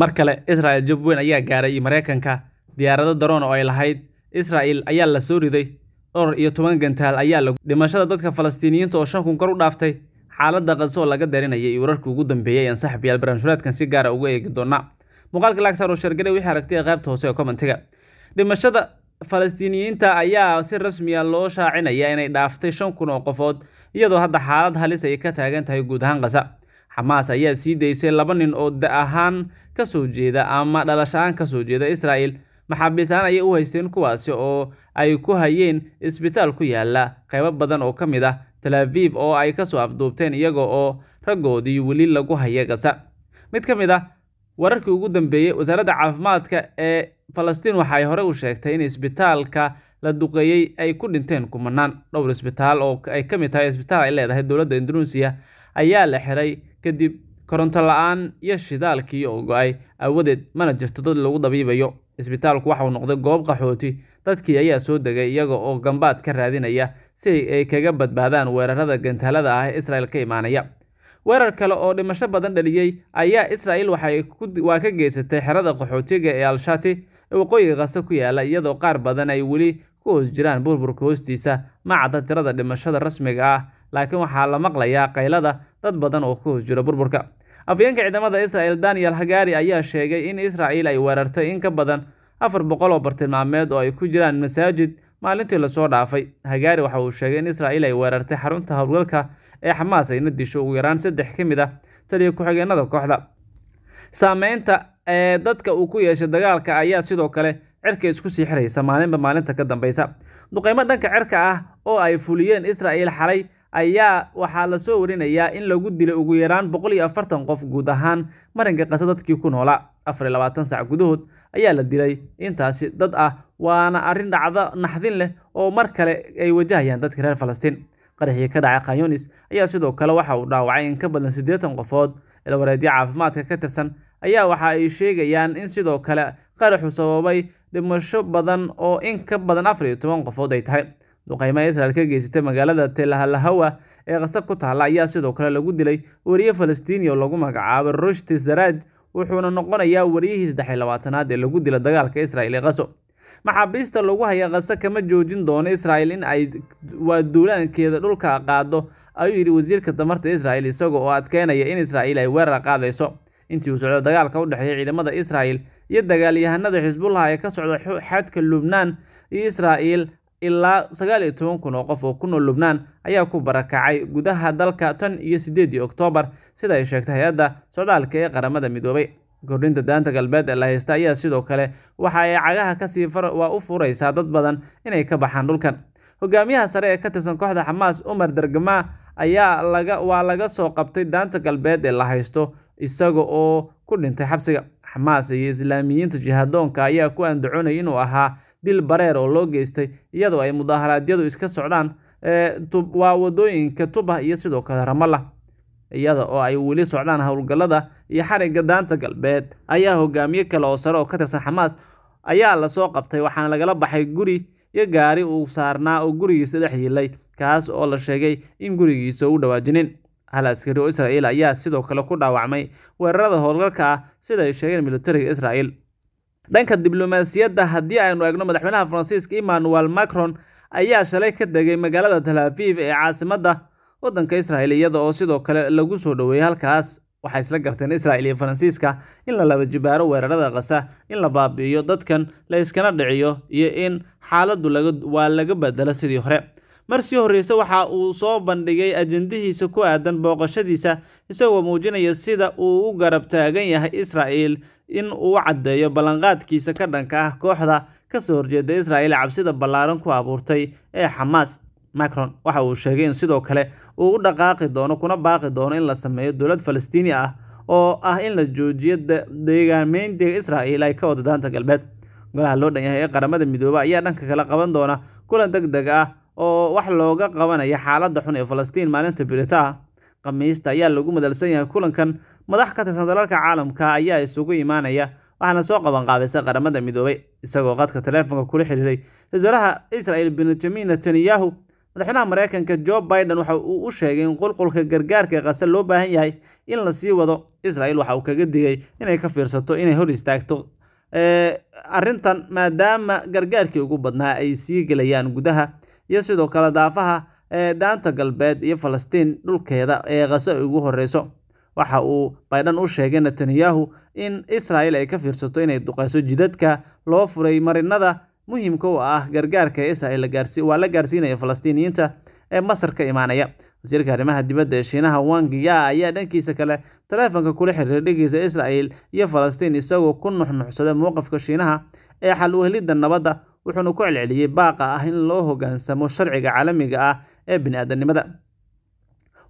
mar kale Israel jab weyn ayaa gaaray iyo Mareykanka diyaarado daroon oo ay lahayd Israel ayaa la soo riday dhowr iyo toban gantaal ayaa lagu dhimashada dadka Falastiiniyiinta oo shan kun kor u dhaaftay xaalada Gaza laga darinaya iyo wararkii ugu dambeeyay ayaan saaxiibayaal barnaamijyadan si gaara ah uga eegi doonaa muuqaalka laagsaar oo shargalay wixii aragtay qaybta hoose ee commentiga dhimashada Falastiiniyiinta ayaa si rasmi ah loo shaacinaya inay dhaaftay shan kun oo qofood iyadoo hadda xaalad halis ay ka taagan tahay guud ahaan qasa xamaas ayaa sii daysay laba nin oo da ahaan ka soo jeeda ama dhalasha ka soo jeeda israa'el maxaabiis ahaan ayay u haysteen kuwaasi oo ay ku hayeen isbitaal ku yaala qaybo badan oo ka mid ah talaaviif oo ay ka soo afduubteen iyaga oo raggoodii weli lagu haya gaza mid ka mid ah wararkii ugu dambeeyey wasaaradda caafimaadka ee falastiin waxaay ay horey u sheegtay in isbitaalka la duqeeyey ay ku dhinteen kumanaan dhowr isbitaal oo ay ka mid tahay isbitaal ay leedahay dowladda indonesia ayaa la xiray kadib koronto la-aan iyo shidaalkii oo go-ay aawadeed mana jirto dad lagu dabiibayo isbitaalku waxauu noqday goob qaxooti dadkii ayaa soo degay iyaga oo gambaad ka raadinaya si ay kaga badbaadaan weerarada gantaalada ah ee israel ka imaanaya weerar kale oo dhimasho badan dhaliyey ayaa israa'il waa ka geysatay xerada qaxootiga ee al-shati ee waqooyiga khaso ku yaalla iyadoo qaar badan ay weli ku hoos jiraan burburka hoostiisa ma cadda tirada dhimashada rasmiga ah laakiin waxaa la maqlayaa qaylada dad badan oo ku hoos jiro burburka afyeenka ciidamada israa'el daniel hagaari ayaa sheegay in israa'il ay weerartay in ka badan afar boqol oo bartilmaameed oo ay ku jiraan masaajid maalintii lasoo dhaafay hagaari waxa uu sheegay in israa'iil ay weerartay xarunta howlgalka ee xamaas ayna disho ugu yaraan saddex ka mid ah taliya ku xigeennada kooxda saameynta ee dadka uu ku yeeshay dagaalka ayaa sidoo kale cirka isku sii xiraysa maalinba maalinta ka dambeysa duqeymo dhanka cirka ah oo ay fuliyeen israa'iil xalay ayaa waxaa lasoo warinayaa in lagu dilay ugu yaraan boqol iyo afartan qof guud ahaan marinka qasa dadkii ku noolaa afar iyo labaatan sac gudahood ayaa la dilay intaasi dad ah waana arrin dhacdo naxdin leh oo mar kale ay wajahayaan dadka reer falastiin qaraxii ka dhacay khayunis ayaa sidoo kale waxa uu dhaawacay in ka badan siddeetan qofood ilwareedyo caafimaadka ka tirsan ayaa waxa ay sheegayaan in sidoo kale qaraxu sababay dhimasho badan oo in ka badan afar iyo toban qofood ay tahay duqeymaha israel ka geysatay magaalada telhalahawa ee qasab ku taalla ayaa sidoo kale lagu dilay wariye falastiini oo lagu magacaabo rushti zaraad wuxuuna noqonayaa wariyihii saddex iyo labaatanaad ee lagu dila dagaalka israel ee qaso maxaabiista lagu haya khaso kama joojin doono israel in ay waaduulaankeeda dhulka qaado ayuu yidhi wasiirka tamarta israel isaga oo adkeynaya in israel ay weerar qaadayso intii uu socdo dagaalka u dhexeeya ciidamada israel iyo dagaalyahanada xisbullah ee ka socda xadka lubnaan iyo israel ilaa sagaal iyo toban kun oo qof oo ku nool lubnaan ayaa ku barakacay gudaha dalka tan iyo siddeedii oktoobar sida ay sheegtay hay-adda socdaalka ee qaramada midoobay kordhinta daanta galbeed ee la haysta ayaa sidoo kale waxa ay cagaha kasii waa u furaysaa dad badan inay ka baxaan dhulkan hogaamiyaha sare ee ka tirsan kooxda xamaas umar dargamaa ayaa laga waa laga soo qabtay daanta galbeed ee la haysto isaga oo ku dhintay xabsiga xamaas iyo islaamiyiinta jihadoonka ayaa ku andacoonay inuu ahaa dil bareer oo loo geystay iyadoo ay mudaharaadyadu iska socdaan waa wadooyinka tuba iyo sidoo kale ramallah iyada oo ay weli socdaan howlgallada iyo xarigga daanta galbeed ayaa hogaamiye kale oo sare oo ka tirsan xamaas ayaa lasoo qabtay waxaana lagala baxay guri iyo gaari uu saarnaa oo gurigiisa dhex yilay kaas oo la sheegay in gurigiisa u dhawaajinin hal askari oo israa'iil ayaa sidoo kale ku dhaawacmay weerarada howlgalka ah sida ay sheegeen militariga israa'iil dhanka diblomaasiyadda haddii aynu eegno madaxweynaha faransiiska emmanuel macron ayaa shalay ka degay magaalada tal aviv ee caasimadda waddanka israa'el iyada oo sidoo kale lagu soo dhoweeyey halkaas waxay isla garteen israa'il iyo faransiiska in la laba jibaaro weerarada kasa in la baabi'iyo dadkan la iskana dhiciyo iyo in xaaladdu waa laga bedelo sidii hore mar sii horreyse waxa uu soo bandhigay ajendihiisa ku aadan booqashadiisa isagoo muujinaya sida uu u garab taagan yahay israa'il in uu caddeeyo ballanqaadkiisa ka dhanka ah kooxda ka soo horjeeda israa'il cabsida ballaaran ku abuurtay ee xamaas macron waxa uu sheegay in sidoo kale uu u dhaqaaqi doono kuna baaqi doono in la sameeyo dowlad falastiini ah oo ah in la joojiyo deegaameynta israa'il ay ka wado daanta galbeed golaha loo dhan yahay ee qaramada midoobe ayaa dhanka kale qaban doona kulan deg deg ah oo wax looga qabanaya xaaladda xun ee falastiin maalinta biritaha khamiista ayaa lagu madalsan yahay kulankan madax ka tirsan dalalka caalamka ayaa isugu imaanaya waxaana soo qabanqaabaysay qaramada midoobay isagoo qadka taleefonka kula xiriiray wasaaraha israel benjamin netanyahu madaxweynaha mareykanka jo biden waxa uu u sheegay in qulqulka gargaarka qase loo baahan yahay in la sii wado israel waxa uu kaga digay inay ka fiirsato inay hor istaagto arrintan maadaama gargaarkii ugu badnaa ay sii gelayaan gudaha iyo sidoo kale daafaha ee daanta galbeed iyo falastiin dhulkeeda ee khaso ugu horeyso waxa uu baydhan u sheegay netanyahu in israel ay ka fiirsato inay duqayso jidadka loo furay marinada muhiimka u ah gargaarka ee israel waa la gaarsiinaya falastiiniyiinta ee masar ka imaanaya wasiirka arrimaha dibadda ee shiinaha wangiya ayaa dhankiisa kale taleefanka kula xiriiray dhigiisa israel iyo falastiin isagoo ku nuxnuxsaday mowqafka shiinaha ee xal uhelidda nabadda wuxuuna ku celceliyey baaqa ah in loo hoggaansamo sharciga caalamiga ah ee bini'aadanimada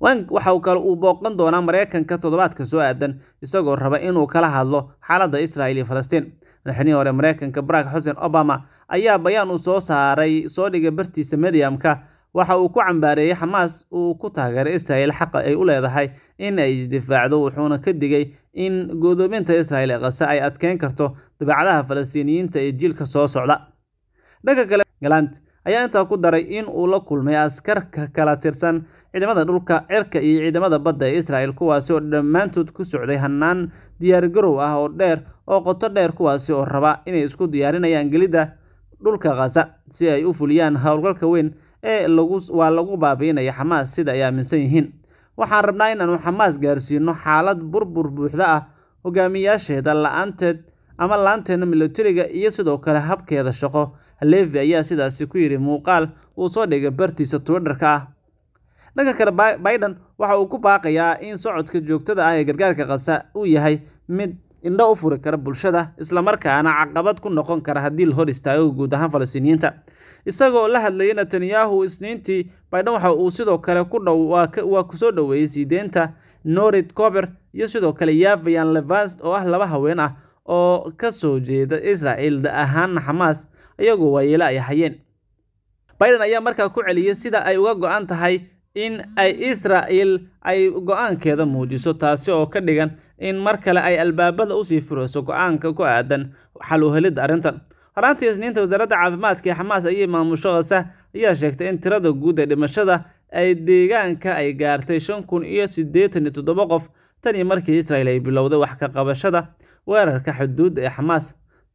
waxa uu kale uu booqan doonaa mareykanka toddobaadka soo aadan isagoo raba inuu kala hadlo xaaladda israel iyo falastiin madaxweynihi hore mareykanka barack xuseen obama ayaa bayaan uu soo saaray soo dhigay bartiisa mediamka waxa uu ku cambaareeyey xamaas uu ku taageeray israel xaqa ay u leedahay in ay isdifaacdo wuxuuna ka digay in goodoominta israel ee qase ay adkeyn karto dabeecadaha falastiiniyiinta ee jiilka soo socda dhanka kale galant ayaa intaa ku daray in uu la kulmay askarka kala tirsan ciidamada dhulka cirka iyo ciidamada badda ee israel kuwaasi oo dhammaantood ku socday hanaan diyaargarow ah oo dheer oo qoto dheer kuwaasi oo raba inay isku diyaarinayaan gelidda dhulka khaza si ay u fuliyaan howlgalka weyn ee waa lagu baabiinaya xamaas sida ay aaminsan yihiin waxaan rabnaa inaannu xamaas gaarsiino xaalad burbur buuxda ah hogaamiyaasheeda la-aanteed ama laanteena milatariga iyo sidoo kale habkeeda shaqo haleevi ayaa sidaasi ku yidhi muuqaal uu soo dhigay bartiisa twitterka ah dhanka kale biden waxa uu ku baaqayaa in socodka joogtada ah ee gargaarka khaza uu yahay mid indho u furi kara bulshada islamarkaana caqabad ku noqon kara haddii la hor istaago guud ahaan falastiiniyiinta isagoo la hadlayay netanyahu isniintii biden waxa uu sidoo kale waa kusoo dhoweeyey siideynta norid cober iyo sidoo kale yavayan levans oo ah laba haween ah oo ka soo jeeda Israa'iil da ahaanna Xamaas iyagu wayila ay hayeen Biden ayaa markaa ku celiyay sida ay uga go'an tahay in ay Israa'iil ay go'aankeeda muujiso taasi oo ka dhigan in mar kale ay albaabada usii furiso go'aanka ku aadan xal uhelidda arrintan horaantii isniinta wasaaradda caafimaadka ee xamaas ayay maamusho hoose ayaa sheegtay in tirada guud ee dhimashada ay deegaanka ay gaartay shan kun iyo siddeetan iyo toddoba qof tan iyo markii israa'iil ay bilowday wax ka qabashada weerarka xuduudda ee Xamaas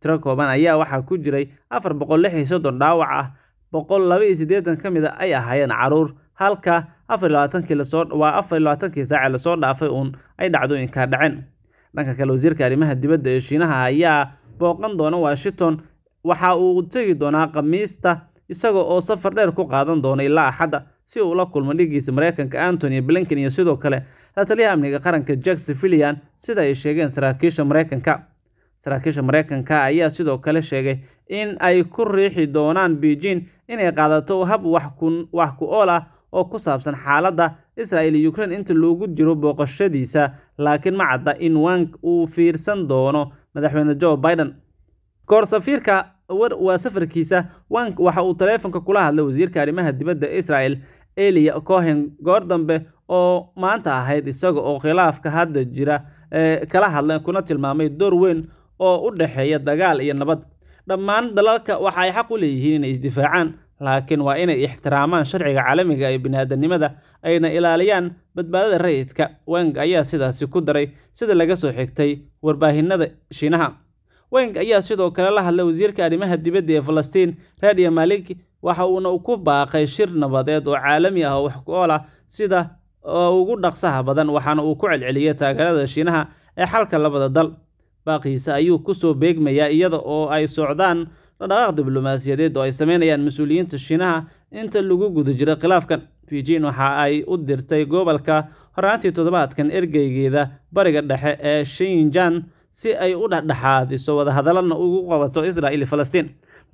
tiro kooban ayaa waxaa ku jiray afar boqol lix iyo soddon dhaawac ah boqol laba iyo siddeetan ka mid a ah, ay ahaayeen caruur halka afar labaatankii afar iyo labaatankii saace lasoo dhaafay uun ay dhacdooyin inkaa dhaceen dhanka kale wasiirka arrimaha dibadda ee shiinaha ayaa booqan doona washington waxa uu tegi doonaa khamiista isaga oo safar dheer ku qaadan doona ilaa axadda si uu ula kulmo dhiggiisa mareykanka antony blinken iyo sidoo kale lataliyaha amniga qaranka jack villian sida ay sheegeen saraakiisha mareykanka saraakiisha maraykanka ayaa sidoo kale sheegay in ay ku riixi doonaan beijing inay qaadato hab wax ku ool ah oo ku saabsan xaaladda israel iyo ukraine inta loogu jiro booqashadiisa laakiin ma cadda in wang uu fiirsan doono madaxweyne jo biden waa safarkiisa waxa uu taleefanka kula hadlay wasiirka arrimaha dibadda israel eliya cohen goor dambe oo maanta ahayd isaga oo khilaafka hadda jira kala hadla kuna tilmaamay door weyn oo u dhexeeya dagaal iyo nabad dhammaan dalalka waxa ay xaq u leeyihiin inay isdifaacaan laakiin waa inay ixtiraamaan sharciga caalamiga ah ee biniaadanimada ayna ilaaliyaan badbaadada rayidka weng ayaa sidaasi ku daray sida laga soo xigtay warbaahinada shiinaha weng ayaa sidoo kale la hadlay wasiirka arrimaha dibadda ee falastiin radio malik waxa uuna ku baaqay shir nabadeed oo caalami ah oo wax ku ool ah sida ugu dhaqsaha badan waxaana uu ku celceliyay taageerada shiinaha ee xalka labada dal baaqiisa ayuu kusoo beegmayaa iyada oo ay socdaan dhaqaaq diblomaasiyadeed oo ay sameynayaan mas-uuliyiinta shiinaha inta lagu guda jiray khilaafkan beijin waxa ay u dirtay gobolka horaantii toddobaadkan ergeygeeda bariga dhexe ee shinjan si ay u dhexdhexaadiso wadahadalladna ugu qabato israel iyo falastiin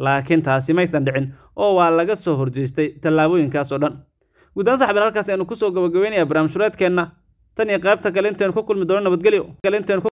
laakiin taasi maysan dhicin oo waa laga soo horjeestay tallaabooyinkaas oo dhan guddaan saxbal halkaas aynu kusoo gabagabeynaya barnaamij shureedkeenna tan iyo qaybta kale intaenu ka kulmi doono nabadgelyo